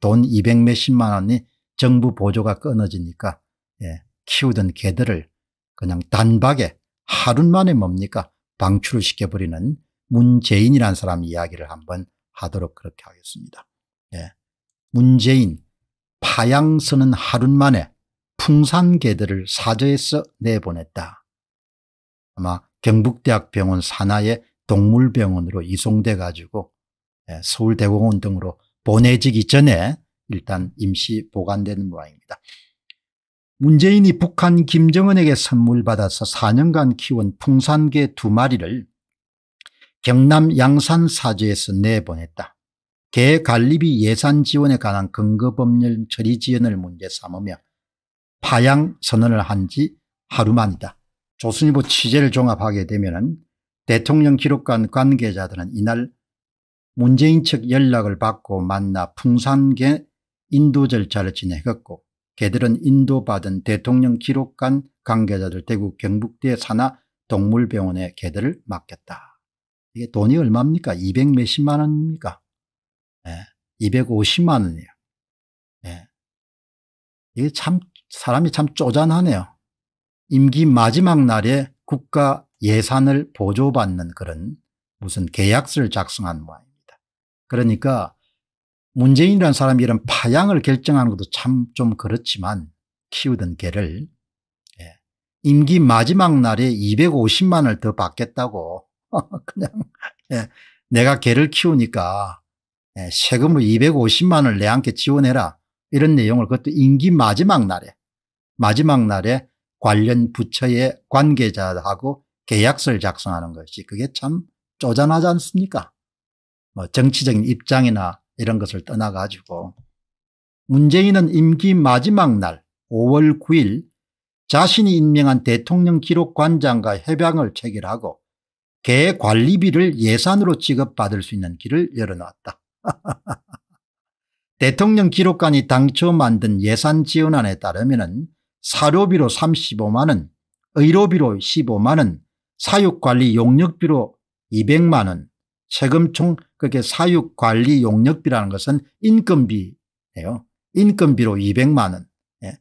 돈 200 몇십만 원이 정부 보조가 끊어지니까 예, 키우던 개들을 그냥 단박에 하루 만에 뭡니까 방출을 시켜버리는 문재인이라는 사람 이야기를 한번 하도록 그렇게 하겠습니다. 예. 문재인 파양서는 하루 만에 풍산개들을 사저에서 내보냈다. 아마 경북대학병원 산하의 동물병원으로 이송돼 가지고 예, 서울대공원 등으로 보내지기 전에 일단 임시 보관되는 모양입니다. 문재인이 북한 김정은에게 선물받아서 4년간 키운 풍산개 두 마리를 경남 양산 사주에서 내보냈다. 개 관리비 예산 지원에 관한 근거법률 처리 지연을 문제 삼으며 파양 선언을 한 지 하루만이다. 조선일보 취재를 종합하게 되면 대통령 기록관 관계자들은 이날 문재인 측 연락을 받고 만나 풍산계 인도 절차를 진행했고 개들은 인도받은 대통령 기록관 관계자들 대구 경북대 산하 동물병원에 개들을 맡겼다. 이게 돈이 얼마입니까? 200 몇십만 원입니까? 예, 250만 원이에요. 예. 이게 참 사람이 참 쪼잔하네요. 임기 마지막 날에 국가 예산을 보조받는 그런 무슨 계약서를 작성한 모양 이에요 그러니까 문재인이라는 사람이 이런 파양을 결정하는 것도 참 좀 그렇지만 키우던 개를 예, 임기 마지막 날에 250만을 더 받겠다고 그냥 예, 내가 개를 키우니까 예, 세금으로 250만을 내한테 지원해라 이런 내용을 그것도 임기 마지막 날에 마지막 날에 관련 부처의 관계자하고 계약서를 작성하는 것이 그게 참 쪼잔하지 않습니까 뭐 정치적인 입장이나 이런 것을 떠나가지고 문재인은 임기 마지막 날 5월 9일 자신이 임명한 대통령 기록관장과 협약을 체결하고 개 관리비를 예산으로 지급받을 수 있는 길을 열어놨다. 대통령 기록관이 당초 만든 예산 지원안에 따르면 사료비로 35만 원, 의료비로 15만 원, 사육관리 용역비로 200만 원, 세금 총 그게 사육 관리 용역비라는 것은 인건비예요. 인건비로 200만 원. 예.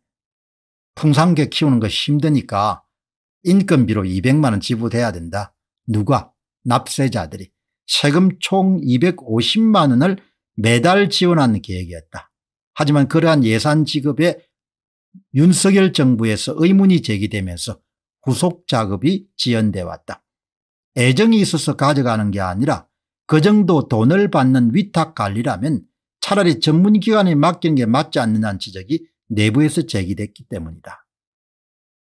풍산개 키우는 거 힘드니까 인건비로 200만 원 지불해야 된다. 누가? 납세자들이. 세금 총 250만 원을 매달 지원하는 계획이었다. 하지만 그러한 예산 지급에 윤석열 정부에서 의문이 제기되면서 후속 작업이 지연돼 왔다. 애정이 있어서 가져가는 게 아니라 그 정도 돈을 받는 위탁관리라면 차라리 전문기관에 맡기는 게 맞지 않느냐는 지적이 내부에서 제기됐기 때문이다.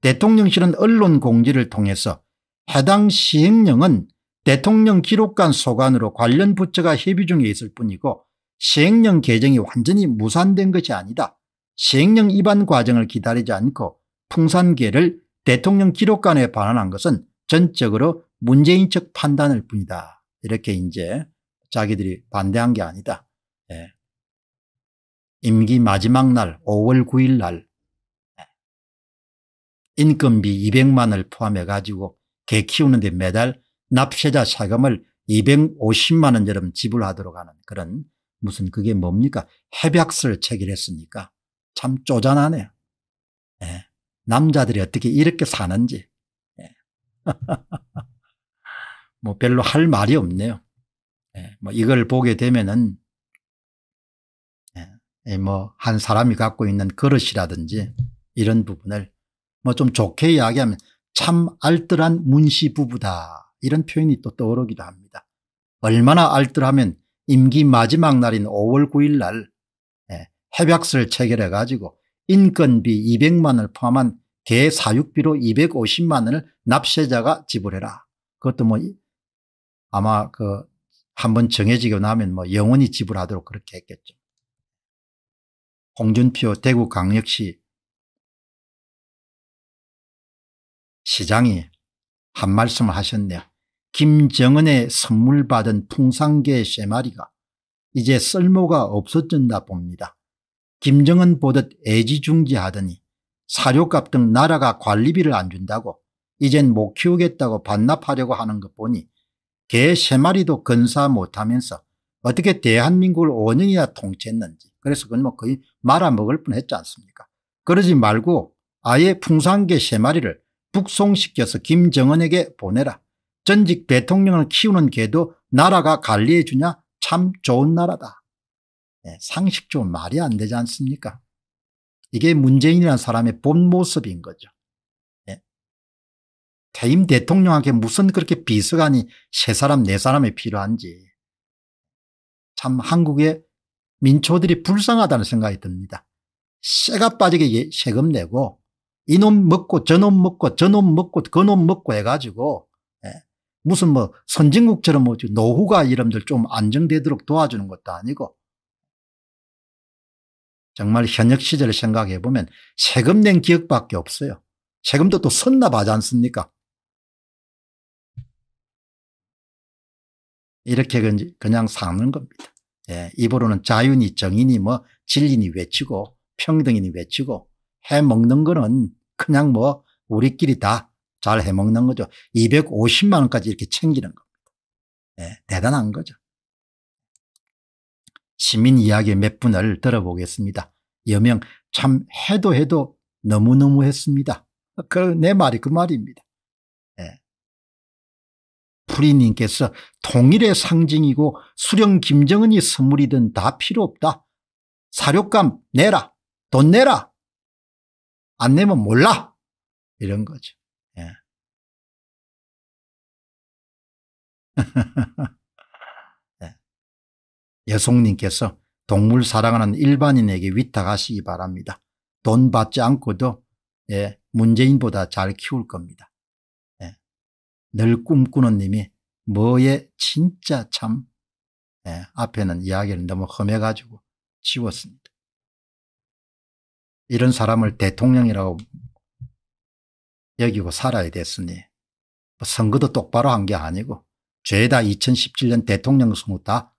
대통령실은 언론 공지를 통해서 해당 시행령은 대통령 기록관 소관으로 관련 부처가 협의 중에 있을 뿐이고 시행령 개정이 완전히 무산된 것이 아니다. 시행령 위반 과정을 기다리지 않고 풍산계를 대통령 기록관에 반환한 것은 전적으로 문재인 측 판단일 뿐이다. 이렇게 이제 자기들이 반대한 게 아니다. 예. 임기 마지막 날 5월 9일 날 예. 인건비 200만을 포함해 가지고 개 키우는데 매달 납세자 세금을 250만 원처럼 지불하도록 하는 그런 무슨 그게 뭡니까 협약서를 체결했으니까 참 쪼잔하네요. 예. 남자들이 어떻게 이렇게 사는지. 예. 뭐 별로 할 말이 없네요. 예, 뭐 이걸 보게 되면은 예, 뭐한 사람이 갖고 있는 그릇이라든지 이런 부분을 뭐 좀 좋게 이야기하면 참 알뜰한 문시 부부다 이런 표현이 또 떠오르기도 합니다. 얼마나 알뜰하면 임기 마지막 날인 5월 9일 날 예, 협약서를 체결해 가지고 인건비 200만을 포함한 개 사육비로 250만을 납세자가 지불해라. 그것도 뭐 아마 그 한번 정해지고 나면 뭐 영원히 지불하도록 그렇게 했겠죠. 홍준표 대구강역시 시장이 한 말씀을 하셨네요. 김정은의 선물 받은 풍산개 쇠마리가 이제 쓸모가 없어졌나 봅니다. 김정은 보듯 애지중지하더니 사료값 등 나라가 관리비를 안 준다고 이젠 못 키우겠다고 반납하려고 하는 것 보니 개세 마리도 건사 못하면서 어떻게 대한민국을 5년이나 통치했는지 그래서 그건 뭐 거의 말아먹을 뻔했지 않습니까 그러지 말고 아예 풍산개 세 마리를 북송시켜서 김정은에게 보내라 전직 대통령을 키우는 개도 나라가 관리해 주냐 참 좋은 나라다 네, 상식 적으로 말이 안 되지 않습니까 이게 문재인이라는 사람의 본 모습인 거죠 대임 대통령에게 무슨 그렇게 비서관이 세 사람 네 사람이 필요한지 참 한국의 민초들이 불쌍하다는 생각이 듭니다. 쇠가 빠지게 예, 세금 내고 이놈 먹고 저놈 먹고 저놈 먹고 그놈 먹고 해가지고 예, 무슨 뭐 선진국처럼 뭐 노후가 이름들 좀 안정되도록 도와주는 것도 아니고 정말 현역 시절을 생각해 보면 세금 낸 기억밖에 없어요. 세금도 또 썼나 봐지 않습니까? 이렇게 그냥 사는 겁니다. 예, 입으로는 자윤이 정인이 뭐 진리니 외치고 평등이니 외치고 해먹는 거는 그냥 뭐 우리끼리 다 잘 해먹는 거죠. 250만 원까지 이렇게 챙기는 겁니다. 예, 대단한 거죠. 시민 이야기 몇 분을 들어보겠습니다. 여명 참 해도 해도 너무너무 했습니다. 그내 말이 그 말입니다. 프리님께서 통일의 상징이고 수령 김정은이 선물이든 다 필요 없다. 사료감 내라. 돈 내라. 안 내면 몰라. 이런 거죠. 예. 예. 여송님께서 동물 사랑하는 일반인에게 위탁하시기 바랍니다. 돈 받지 않고도 예, 문재인보다 잘 키울 겁니다. 늘 꿈꾸는 님이 뭐에 진짜 참 예, 앞에는 이야기를 너무 험해가지고 지웠습니다. 이런 사람을 대통령이라고 여기고 살아야 됐으니 뭐 선거도 똑바로 한 게 아니고 죄다 2017년 대통령 선거 다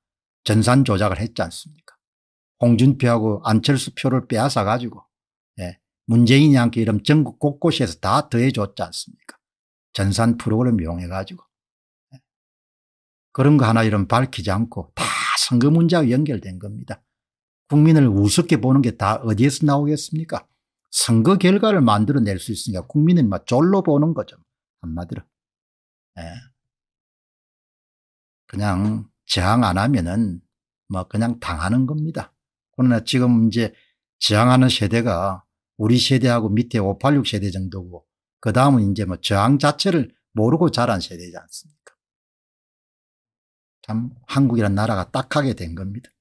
전산 조작을 했지 않습니까 홍준표하고 안철수 표를 빼앗아 가지고 예, 문재인이 함께 이런 전국 곳곳에서 다 더해줬지 않습니까 전산 프로그램 이용해 가지고 그런 거 하나 이런 밝히지 않고 다 선거 문제와 연결된 겁니다. 국민을 우습게 보는 게 다 어디에서 나오겠습니까? 선거 결과를 만들어낼 수 있으니까 국민은막 졸로 보는 거죠. 한마디로. 예. 그냥 저항 안 하면은 뭐 그냥 당하는 겁니다. 그러나 지금 이제 저항하는 세대가 우리 세대하고 밑에 586 세대 정도고 그 다음은 이제 뭐 저항 자체를 모르고 자란 세대지 않습니까? 참 한국이란 나라가 딱하게 된 겁니다.